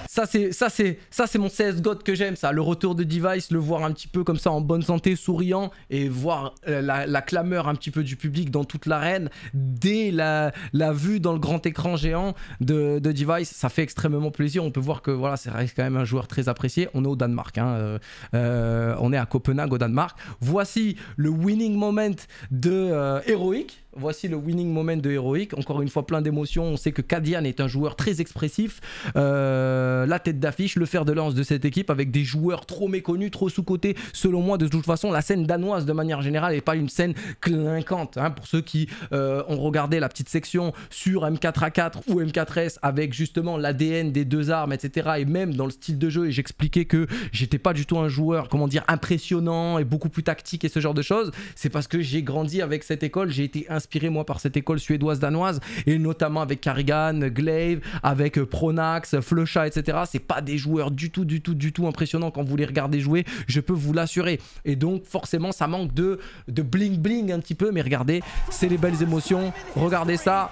ça c'est ça c'est ça c'est mon CS God que j'aime ça. Le retour de Device, le voir un petit peu comme ça en bonne santé, souriant et voir euh, la, clameur un petit peu du public dans toute l'arène dès la, vue dans le grand écran géant de, Device, ça fait extrêmement plaisir. On peut voir que voilà, c'est quand même un joueur très apprécié. On est au Danemark, hein, euh, euh, on est à Copenhague au Danemark. Voici le winning moment de Heroic. Voici le winning moment de Heroic. Encore une fois, plein d'émotions. On sait que Kadian est un joueur très expressif. Euh, la tête d'affiche, le fer de lance de cette équipe avec des joueurs trop méconnus, trop sous-cotés. Selon moi, de toute façon, la scène danoise de manière générale n'est pas une scène clinquante. Hein, pour ceux qui euh, ont regardé la petite section sur M4A4 ou M4S avec justement l'ADN des deux armes, etc. Et même dans le style de jeu, et j'expliquais que j'étais pas du tout un joueur, comment dire, impressionnant et beaucoup plus tactique et ce genre de choses, c'est parce que j'ai grandi avec cette école, j'ai été inspiré moi par cette école suédoise-danoise et notamment avec Carrigan, Glaive, avec euh, Pro Flusha Flecha, etc. C'est pas des joueurs du tout, du tout, du tout impressionnants quand vous les regardez jouer, je peux vous l'assurer. Et donc forcément ça manque de, de bling bling un petit peu, mais regardez, c'est les belles émotions, regardez ça,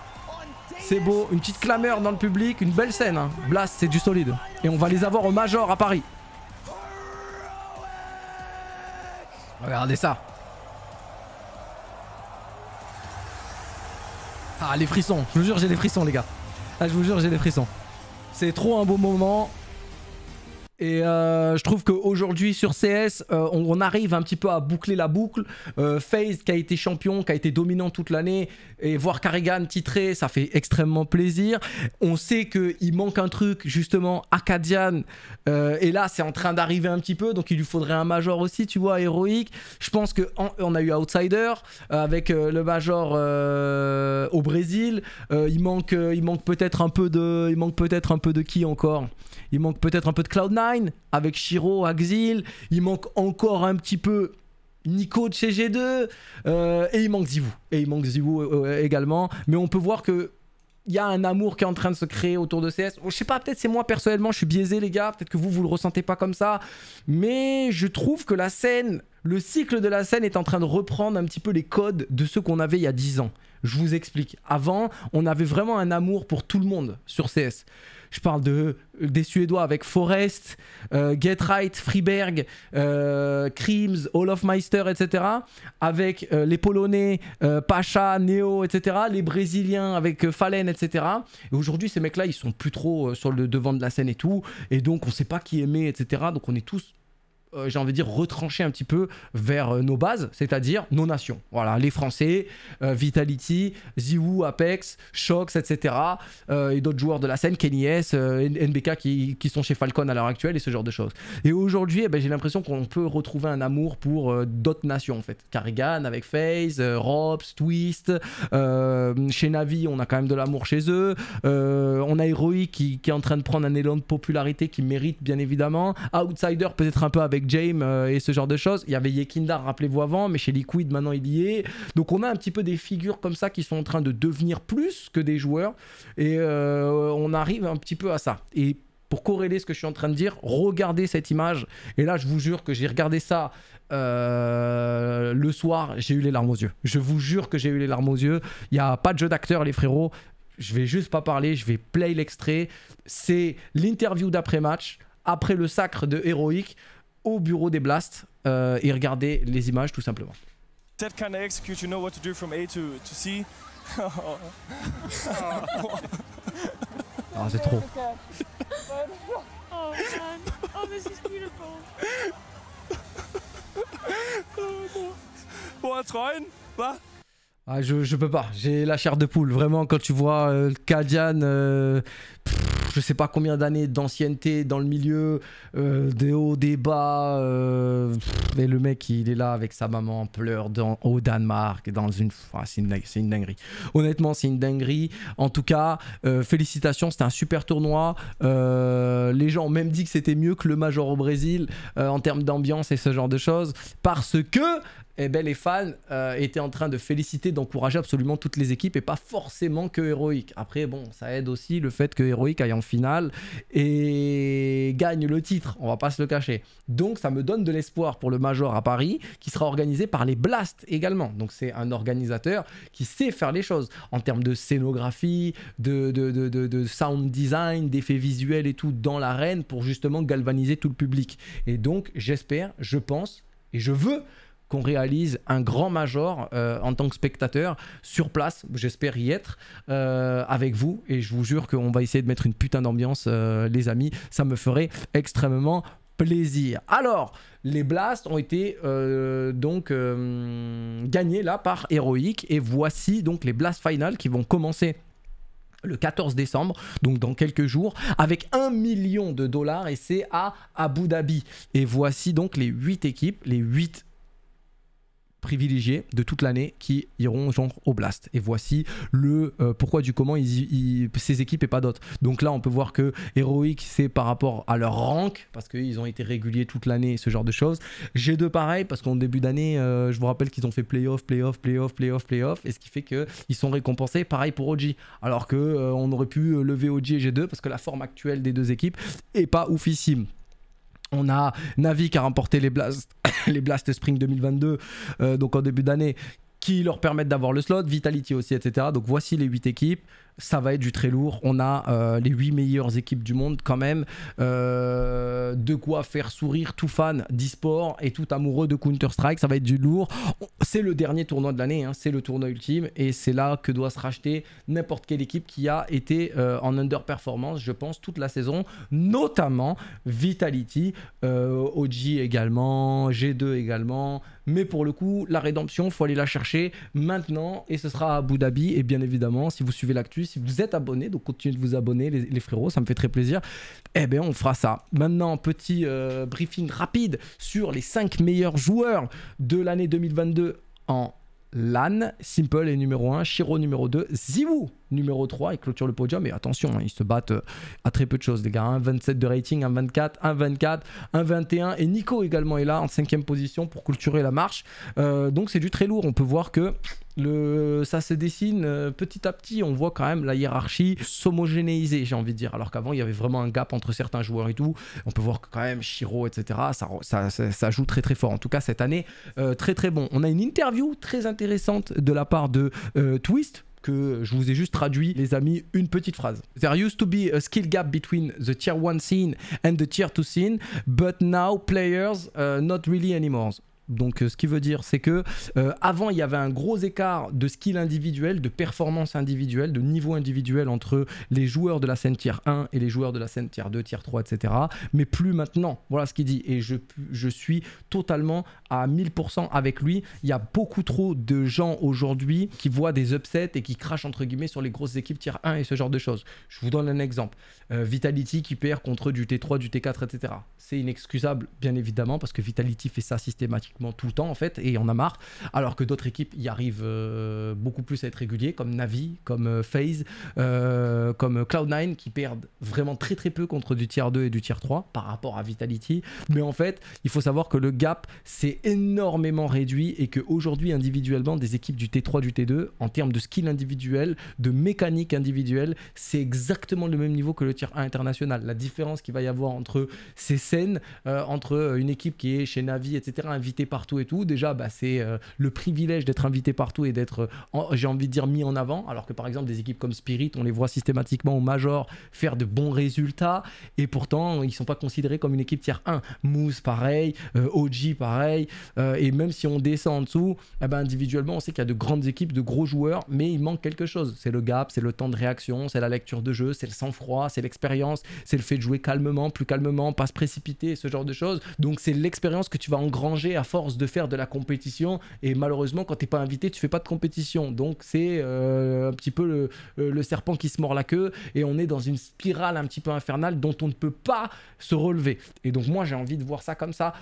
c'est beau, une petite clameur dans le public, une belle scène. Hein. Blast, c'est du solide. Et on va les avoir au Major à Paris. Regardez ça. Ah, les frissons. Je vous jure, j'ai des frissons, les gars. Ah, je vous jure, j'ai des frissons. C'est trop un beau moment. Et euh, je trouve qu'aujourd'hui sur CS, euh, on, arrive un petit peu à boucler la boucle. Euh, FaZe qui a été champion, qui a été dominant toute l'année, et voir Karrigan titré, ça fait extrêmement plaisir. On sait qu'il manque un truc, justement, Acadian. et là, c'est en train d'arriver un petit peu, donc il lui faudrait un Major aussi, tu vois, héroïque. Je pense qu'on a eu Outsider avec le Major au Brésil. il manque, il manque peut-être un peu de, il manque peut-être un peu de qui encore Il manque peut-être un peu de Cloud9 avec Shiro, Axil. Il manque encore un petit peu Nico de chez G2. Euh, et il manque Zivou Et il manque Zivou euh, euh, également. Mais on peut voir que il y a un amour qui est en train de se créer autour de CS. Je sais pas, peut-être c'est moi personnellement, je suis biaisé les gars, peut-être que vous, vous le ressentez pas comme ça. Mais je trouve que la scène, le cycle de la scène est en train de reprendre un petit peu les codes de ceux qu'on avait il y a 10 ans. Je vous explique. Avant, on avait vraiment un amour pour tout le monde sur CS. Je parle de, euh, des Suédois avec Forest, euh, Get Right, Freeberg, euh, of Meister, etc. Avec euh, les Polonais, Pacha, Neo, etc. Les Brésiliens avec Fallen, etc. Et aujourd'hui, ces mecs-là, ils sont plus trop sur le devant de la scène et tout. Et donc, on ne sait pas qui aimer, etc. Donc, on est tous euh, j'ai envie de dire, retrancher un petit peu vers euh, nos bases, c'est-à-dire nos nations. Voilà, les Français, euh, Vitality, Ziwoo, Apex, Shox, etc. et d'autres joueurs de la scène, Kenny S, NBK qui, qui, sont chez Falcon à l'heure actuelle et ce genre de choses. Et aujourd'hui, eh ben, j'ai l'impression qu'on peut retrouver un amour pour d'autres nations, en fait. Carrigan avec FaZe, Robs, Twist. chez Navi, on a quand même de l'amour chez eux. on a Heroic qui, qui est en train de prendre un élan de popularité qui mérite, bien évidemment. Outsider, peut-être un peu avec James euh, et ce genre de choses. Il y avait Yekindar, rappelez-vous avant, mais chez Liquid maintenant il y est. Donc on a un petit peu des figures comme ça qui sont en train de devenir plus que des joueurs et euh, on arrive un petit peu à ça. Et pour corréler ce que je suis en train de dire, regardez cette image. Et là, je vous jure que j'ai regardé ça euh, le soir, j'ai eu les larmes aux yeux. Je vous jure que j'ai eu les larmes aux yeux. Il n'y a pas de jeu d'acteur, les frérots. Je vais juste pas parler, je vais play l'extrait. C'est l'interview d'après-match, après le sacre de Heroic au bureau des Blasts euh, et regarder les images tout simplement. That kind of execute, you know what to do from A to, to C. ah, c'est trop. Oh man, oh this is beautiful. Pour un bah. Ah, je, je peux pas, j'ai la chair de poule. Vraiment, quand tu vois euh, Kadian. Euh, je sais pas combien d'années d'ancienneté dans le milieu, euh, des hauts, des bas. Euh, le mec, il est là avec sa maman, pleure dans, au Danemark, dans une. c'est une, dinguerie. Honnêtement, c'est une dinguerie. En tout cas, euh, félicitations, c'était un super tournoi. les gens ont même dit que c'était mieux que le Major au Brésil en termes d'ambiance et ce genre de choses, parce que eh ben, les fans étaient en train de féliciter, d'encourager absolument toutes les équipes et pas forcément que Heroic. Après, bon, ça aide aussi le fait que Heroic aille en, finale et gagne le titre, on va pas se le cacher. Donc ça me donne de l'espoir pour le Major à Paris qui sera organisé par les Blast également. Donc c'est un organisateur qui sait faire les choses en termes de scénographie, de, de, de sound design, d'effets visuels et tout dans l'arène pour justement galvaniser tout le public. Et donc j'espère, je pense et je veux réalise un grand major euh, en tant que spectateur sur place. J'espère y être euh, avec vous et je vous jure qu'on va essayer de mettre une putain d'ambiance, euh, les amis. Ça me ferait extrêmement plaisir. Alors, les blasts ont été donc gagnés là par Heroic et voici donc les blasts Final qui vont commencer le 14 décembre, donc dans quelques jours, avec un million de dollars et c'est à Abu Dhabi. Et voici donc les 8 équipes, les 8 privilégiés de toute l'année qui iront genre au blast. Et voici le euh, pourquoi du comment ces équipes et pas d'autres. Donc là, on peut voir que Heroic, c'est par rapport à leur rank, parce qu'ils ont été réguliers toute l'année, ce genre de choses. G2, pareil, parce qu'en début d'année, euh, je vous rappelle qu'ils ont fait playoff, playoff, playoff, playoff, playoff, et ce qui fait qu'ils sont récompensés. Pareil pour OG, alors qu'on euh, on aurait pu lever OG et G2, parce que la forme actuelle des deux équipes est pas oufissime. On a Navi qui a remporté les Blast, les Spring 2022, euh, donc en début d'année, qui leur permettent d'avoir le slot, Vitality aussi, etc. Donc voici les 8 équipes ça va être du très lourd. On a euh, les 8 meilleures équipes du monde quand même. Euh, de quoi faire sourire tout fan d'e-sport et tout amoureux de Counter-Strike. Ça va être du lourd. C'est le dernier tournoi de l'année, hein. c'est le tournoi ultime. Et c'est là que doit se racheter n'importe quelle équipe qui a été euh, en underperformance, je pense, toute la saison. Notamment Vitality, OG également, G2 également. Mais pour le coup, la rédemption, faut aller la chercher maintenant. Et ce sera à Abu Dhabi. Et bien évidemment, si vous suivez l'actu, si vous êtes abonné, donc continuez de vous abonner, les, frérots, ça me fait très plaisir. Eh bien, on fera ça. Maintenant, petit euh, briefing rapide sur les 5 meilleurs joueurs de l'année 2022 en LAN. Simple est numéro 1, Shiro numéro 2, Ziwu numéro 3 et clôture le podium. Et attention, hein, ils se battent euh, à très peu de choses, les gars. 27 hein. de rating, 24, 24, un 21. Et Nico également est là en cinquième position pour clôturer la marche. Euh, donc c'est du très lourd. On peut voir que le, ça se dessine euh, petit à petit. On voit quand même la hiérarchie s'homogénéiser, j'ai envie de dire. Alors qu'avant, il y avait vraiment un gap entre certains joueurs et tout. On peut voir que quand même Shiro, etc., ça, joue très très fort. En tout cas, cette année, très très bon. On a une interview très intéressante de la part de Twist que je vous ai juste traduit, les amis, une petite phrase. There used to be a skill gap between the tier 1 scene and the tier 2 scene, but now players uh, not really anymore. Donc, euh, ce qui veut dire, c'est que euh, avant, il y avait un gros écart de skill individuel, de performance individuelle, de niveau individuel entre les joueurs de la scène tier 1 et les joueurs de la scène tier 2, tier 3, etc. Mais plus maintenant. Voilà ce qu'il dit. Et je, suis totalement à 1000% avec lui. Il y a beaucoup trop de gens aujourd'hui qui voient des upsets et qui crachent entre guillemets sur les grosses équipes tier 1 et ce genre de choses. Je vous donne un exemple. Euh, Vitality qui perd contre du T3, du T4, etc. C'est inexcusable, bien évidemment, parce que Vitality fait ça systématiquement tout le temps en fait et on a marre. Alors que d'autres équipes y arrivent euh, beaucoup plus à être réguliers, comme Navi, comme FaZe, euh, euh, comme Cloud9 qui perdent vraiment très très peu contre du tier 2 et du tier 3 par rapport à Vitality. Mais en fait, il faut savoir que le gap s'est énormément réduit et qu'aujourd'hui individuellement des équipes du T3, du T2, en termes de skill individuel, de mécanique individuelle, c'est exactement le même niveau que le tier 1 international. La différence qu'il va y avoir entre ces scènes, entre une équipe qui est chez Navi, etc., invité partout et tout, déjà, bah, c'est euh, le privilège d'être invité partout et d'être, euh, j'ai envie de dire, mis en avant. Alors que par exemple, des équipes comme Spirit, on les voit systématiquement au Major faire de bons résultats et pourtant, ils sont pas considérés comme une équipe tier 1. Moose, pareil, euh, OG, pareil. et même si on descend en dessous, eh ben, individuellement, on sait qu'il y a de grandes équipes, de gros joueurs, mais il manque quelque chose. C'est le gap, c'est le temps de réaction, c'est la lecture de jeu, c'est le sang-froid, c'est l'expérience, c'est le fait de jouer calmement, plus calmement, pas se précipiter, ce genre de choses. Donc, c'est l'expérience que tu vas engranger à de faire de la compétition. Et malheureusement, quand t'es pas invité, tu fais pas de compétition. Donc c'est euh, un petit peu le, euh, le, serpent qui se mord la queue. Et on est dans une spirale un petit peu infernale dont on ne peut pas se relever. Et donc moi, j'ai envie de voir ça comme ça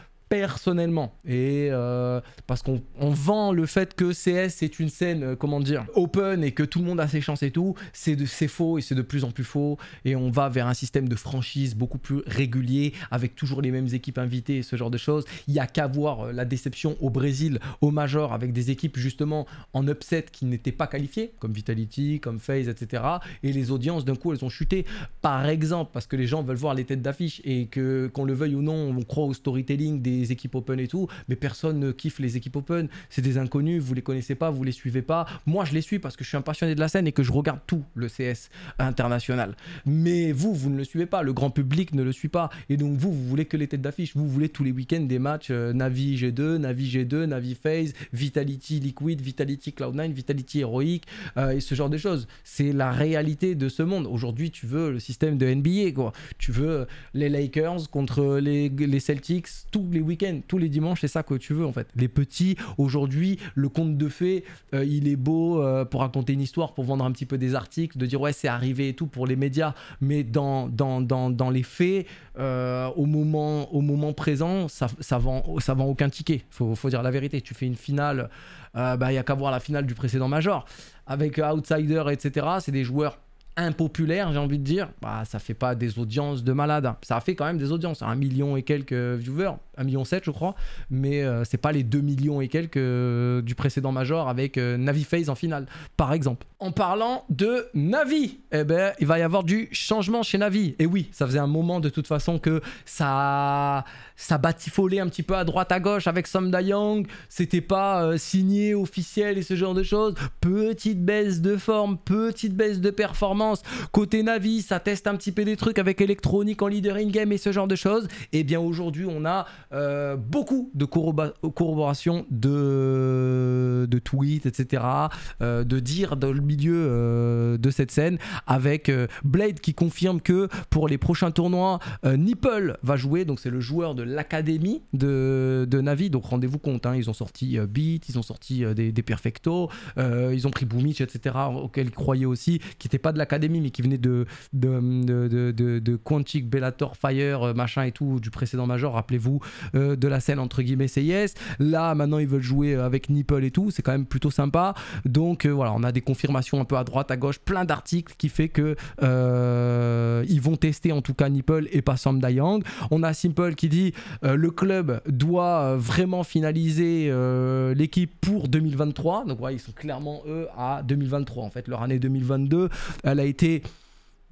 personnellement. Et euh, parce qu'on vend le fait que CS est une scène, euh, comment dire, open et que tout le monde a ses chances et tout, c'est faux et c'est de plus en plus faux. Et on va vers un système de franchise beaucoup plus régulier avec toujours les mêmes équipes invitées et ce genre de choses. Il n'y a qu'à voir euh, la déception au Brésil, au Major, avec des équipes justement en upset qui n'étaient pas qualifiées, comme Vitality, comme FaZe, etc. Et les audiences, d'un coup, elles ont chuté. Par exemple, parce que les gens veulent voir les têtes d'affiche et que, qu'on le veuille ou non, on croit au storytelling des les équipes open et tout, mais personne ne kiffe les équipes open. C'est des inconnus, vous les connaissez pas, vous les suivez pas. Moi, je les suis parce que je suis un passionné de la scène et que je regarde tout le CS international. Mais vous, vous ne le suivez pas, le grand public ne le suit pas. Et donc, vous, vous voulez que les têtes d'affiche. Vous voulez tous les week-ends des matchs euh, Navi G2, Navi G2, Navi Phase, Vitality Liquid, Vitality Cloud9, Vitality Heroic euh, et ce genre de choses. C'est la réalité de ce monde. Aujourd'hui, tu veux le système de NBA, quoi. Tu veux les Lakers contre les, les Celtics tous les week-ends tous les dimanches, c'est ça que tu veux en fait. Les petits, aujourd'hui, le conte de fées, euh, il est beau euh, pour raconter une histoire, pour vendre un petit peu des articles, de dire ouais, c'est arrivé et tout pour les médias, mais dans, dans, dans, les faits, euh, au, moment, au moment présent, ça, ça, vend, ça vend aucun ticket, faut, faut dire la vérité. Tu fais une finale, bah, il bah, n'y a qu'à voir la finale du précédent major, avec Outsider, etc. C'est des joueurs impopulaire, j'ai envie de dire, bah, ça fait pas des audiences de malade. Hein. Ça fait quand même des audiences, un million et quelques euh, viewers, un million sept je crois, mais euh, c'est pas les 2 millions et quelques euh, du précédent Major avec Navi Phase en finale, par exemple. En parlant de Navi, eh ben, il va y avoir du changement chez Navi. Et oui, ça faisait un moment de toute façon que ça, ça batifolait un petit peu à droite à gauche avec Sam Young c'était pas signé officiel et ce genre de choses. Petite baisse de forme, petite baisse de performance Côté Navi, ça teste un petit peu des trucs avec électronique en leader in-game et ce genre de choses. Et eh bien aujourd'hui, on a euh, beaucoup de corroboration de, tweets, etc. Euh, de dire dans le milieu euh, de cette scène avec Blade qui confirme que pour les prochains tournois, Nipple va jouer. Donc c'est le joueur de l'académie de, Navi. Donc rendez-vous compte, hein, ils ont sorti Beat, ils ont sorti des, Perfecto, ils ont pris Boomich, etc. auxquels ils croyaient aussi, qui n'étaient pas de l'académie mais qui venait de, de, de, de, de Quantic, Bellator, Fire, euh, machin et tout, du précédent Major, rappelez-vous, euh, de la scène entre guillemets CIS. Là, maintenant, ils veulent jouer euh, avec Nipple et tout, c'est quand même plutôt sympa. Donc voilà, on a des confirmations un peu à droite, à gauche, plein d'articles qui fait que ils vont tester en tout cas Nipple et pas Sam Dayang. On a Simple qui dit le club doit vraiment finaliser l'équipe pour 2023. Donc voilà, ils sont clairement eux à 2023 en fait, leur année 2022 a été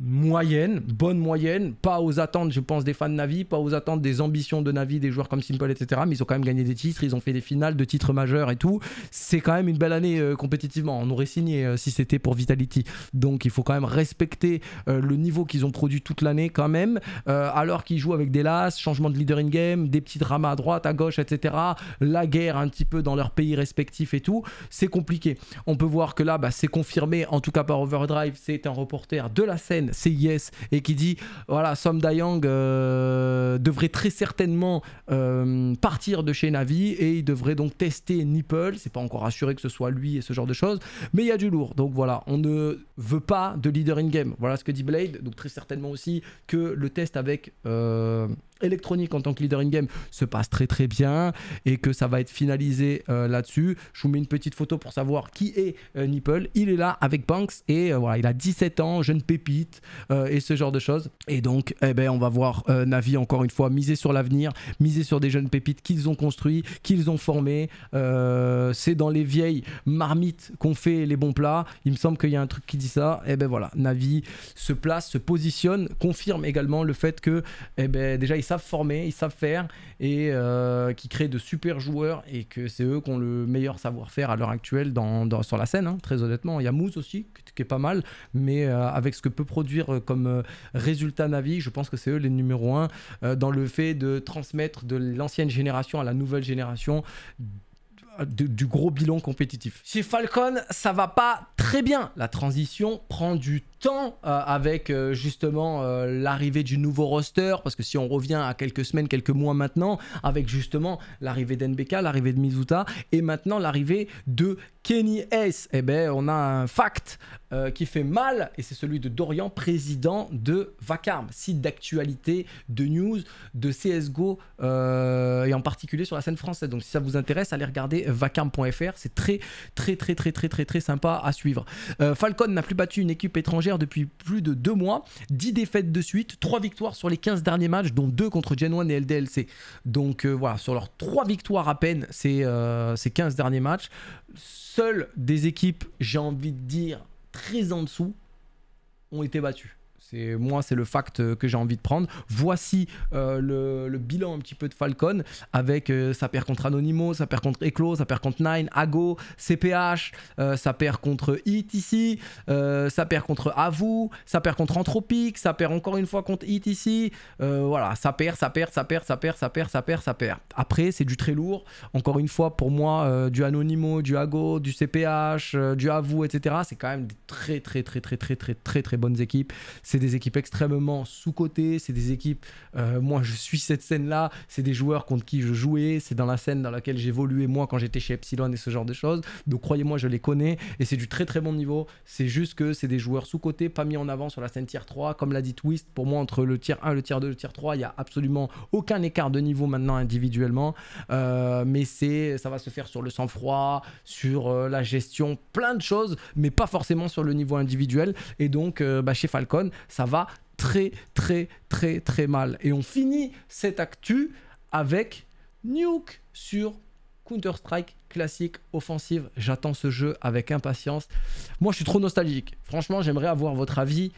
moyenne, bonne moyenne, pas aux attentes, je pense, des fans de Navi, pas aux attentes des ambitions de Navi, des joueurs comme Simple, etc. Mais ils ont quand même gagné des titres, ils ont fait des finales de titres majeurs et tout. C'est quand même une belle année euh, compétitivement. On aurait signé euh, si c'était pour Vitality. Donc il faut quand même respecter euh, le niveau qu'ils ont produit toute l'année quand même, alors qu'ils jouent avec des lasses, changement de leader in-game, des petits dramas à droite, à gauche, etc. La guerre un petit peu dans leurs pays respectifs et tout. C'est compliqué. On peut voir que là, bah, c'est confirmé, en tout cas par Overdrive, c'est un reporter de la scène CIS et qui dit voilà, Som Dayang euh, devrait très certainement euh, partir de chez Navi et il devrait donc tester Nipple. C'est pas encore assuré que ce soit lui et ce genre de choses, mais il y a du lourd. Donc voilà, on ne veut pas de leader in game. Voilà ce que dit Blade. Donc très certainement aussi que le test avec euh, électronique en tant que leader in-game se passe très très bien et que ça va être finalisé euh, là-dessus. Je vous mets une petite photo pour savoir qui est euh, Nipple. Il est là avec Banks et euh, voilà, il a 17 ans, jeune pépite et ce genre de choses. Et donc, eh ben, on va voir Navi encore une fois miser sur l'avenir, miser sur des jeunes pépites qu'ils ont construits, qu'ils ont formés. C'est dans les vieilles marmites qu'on fait les bons plats. Il me semble qu'il y a un truc qui dit ça. Et eh bien ben voilà, Navi se place, se positionne, confirme également le fait que eh ben, déjà il former, ils savent faire et euh, qui créent de super joueurs et que c'est eux qui ont le meilleur savoir-faire à l'heure actuelle dans, sur la scène, hein, très honnêtement. Il y a aussi qui est pas mal, mais euh, avec ce que peut produire euh, comme résultat Navi, je pense que c'est eux les numéro un dans le fait de transmettre de l'ancienne génération à la nouvelle génération du gros bilan compétitif. Chez Falcon, ça va pas très bien. La transition prend du temps euh, avec euh, justement euh, l'arrivée du nouveau roster, parce que si on revient à quelques semaines, quelques mois maintenant, avec justement l'arrivée d'Enbeka, l'arrivée de Mizuta, et maintenant l'arrivée de Kenny S, eh ben, on a un fact euh, qui fait mal, et c'est celui de Dorian, président de Vacarme, site d'actualité, de news, de CSGO, euh, et en particulier sur la scène française. Donc si ça vous intéresse, allez regarder vacarme.fr, c'est très, très, très, très, très, très, très sympa à suivre. Euh, Falcon n'a plus battu une équipe étrangère depuis plus de deux mois, 10 défaites de suite, 3 victoires sur les 15 derniers matchs, dont deux contre Gen 1 et LDLC. Donc voilà, sur leurs 3 victoires à peine ces, ces 15 derniers matchs, Seules des équipes, j'ai envie de dire, très en dessous, ont été battues moi, c'est le fact euh, que j'ai envie de prendre. Voici euh, le, bilan un petit peu de Falcon avec sa euh, paire contre Anonymo, sa paire contre Eclos, sa paire contre Nine, Ago, CPH, sa paire contre It e ici, sa paire contre Avou, sa paire contre Anthropique, sa paire encore une fois contre It e ici. voilà, sa paire, sa paire, sa paire, sa paire, sa paire, sa paire, sa paire. Après, c'est du très lourd. Encore une fois, pour moi, du Anonymo, du Ago, du CPH, du Avou, etc. C'est quand même des très très très très très très très très bonnes équipes. C'est des équipes extrêmement sous-cotées, c'est des équipes, euh, moi je suis cette scène-là, c'est des joueurs contre qui je jouais, c'est dans la scène dans laquelle j'évoluais moi quand j'étais chez Epsilon et ce genre de choses. Donc croyez-moi, je les connais et c'est du très très bon niveau. C'est juste que c'est des joueurs sous-cotés, pas mis en avant sur la scène tier 3. Comme l'a dit Twist, pour moi entre le tier 1, le tier 2, le tier 3, il n'y a absolument aucun écart de niveau maintenant individuellement. Euh, mais c'est, ça va se faire sur le sang-froid, sur euh, la gestion, plein de choses, mais pas forcément sur le niveau individuel. Et donc bah, chez Falcon, ça va très très très très mal. Et on finit cette actu avec Nuke sur Counter-Strike classique, offensive. J'attends ce jeu avec impatience. Moi, je suis trop nostalgique. Franchement, j'aimerais avoir votre avis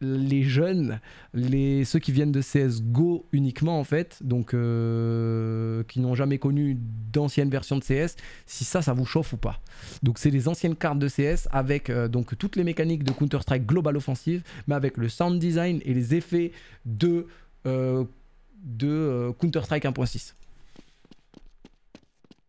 les jeunes, les, ceux qui viennent de CSGO uniquement en fait, donc euh, qui n'ont jamais connu d'ancienne version de CS, si ça, ça vous chauffe ou pas. Donc c'est les anciennes cartes de CS avec euh, donc toutes les mécaniques de Counter-Strike global offensive, mais avec le sound design et les effets de, euh, de Counter-Strike 1.6.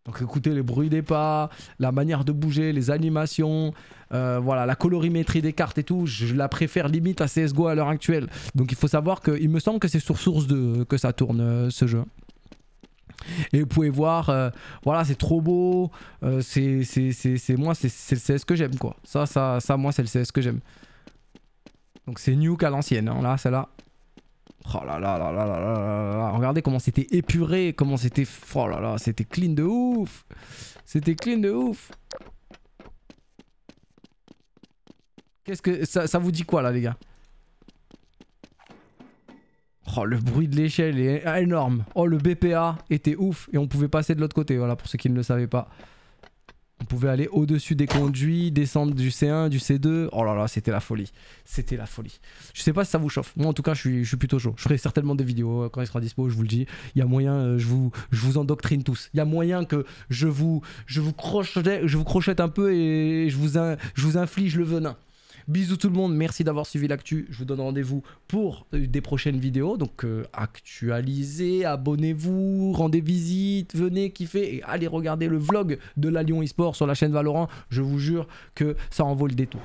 Donc écoutez les bruits des pas, la manière de bouger, les animations, euh, voilà, la colorimétrie des cartes et tout, je la préfère limite à CSGO à l'heure actuelle. Donc il faut savoir que, il me semble que c'est sur Source 2 que ça tourne euh, ce jeu. Et vous pouvez voir, euh, voilà, c'est trop beau, c'est moi, c'est le CS que j'aime quoi. Ça, ça, ça moi, c'est le CS que j'aime. Donc c'est Nuke à l'ancienne, hein, là, celle-là, Oh là là là là là Regardez comment c'était épuré, comment c'était... Oh là là, c'était clean de ouf C'était clean de ouf Qu'est-ce que... Ça, ça vous dit quoi là les gars Oh, le bruit de l'échelle est énorme. Oh, le BPA était ouf et on pouvait passer de l'autre côté, voilà, pour ceux qui ne le savaient pas. On pouvait aller au-dessus des conduits, descendre du C1, du C2. Oh là là, c'était la folie. C'était la folie. Je sais pas si ça vous chauffe. Moi, en tout cas, je suis, plutôt chaud. Je ferai certainement des vidéos euh, quand il sera dispo, je vous le dis. Il y a moyen, euh, je, vous, je vous endoctrine tous. Il y a moyen que je vous, je vous, crochette, je vous un peu et je vous, je vous inflige le venin. Bisous tout le monde, merci d'avoir suivi l'actu. Je vous donne rendez-vous pour euh, des prochaines vidéos. Donc euh, actualisez, abonnez-vous, rendez visite, venez kiffer et allez regarder le vlog de la Lyon eSport sur la chaîne Valorant. Je vous jure que ça en vaut le détour.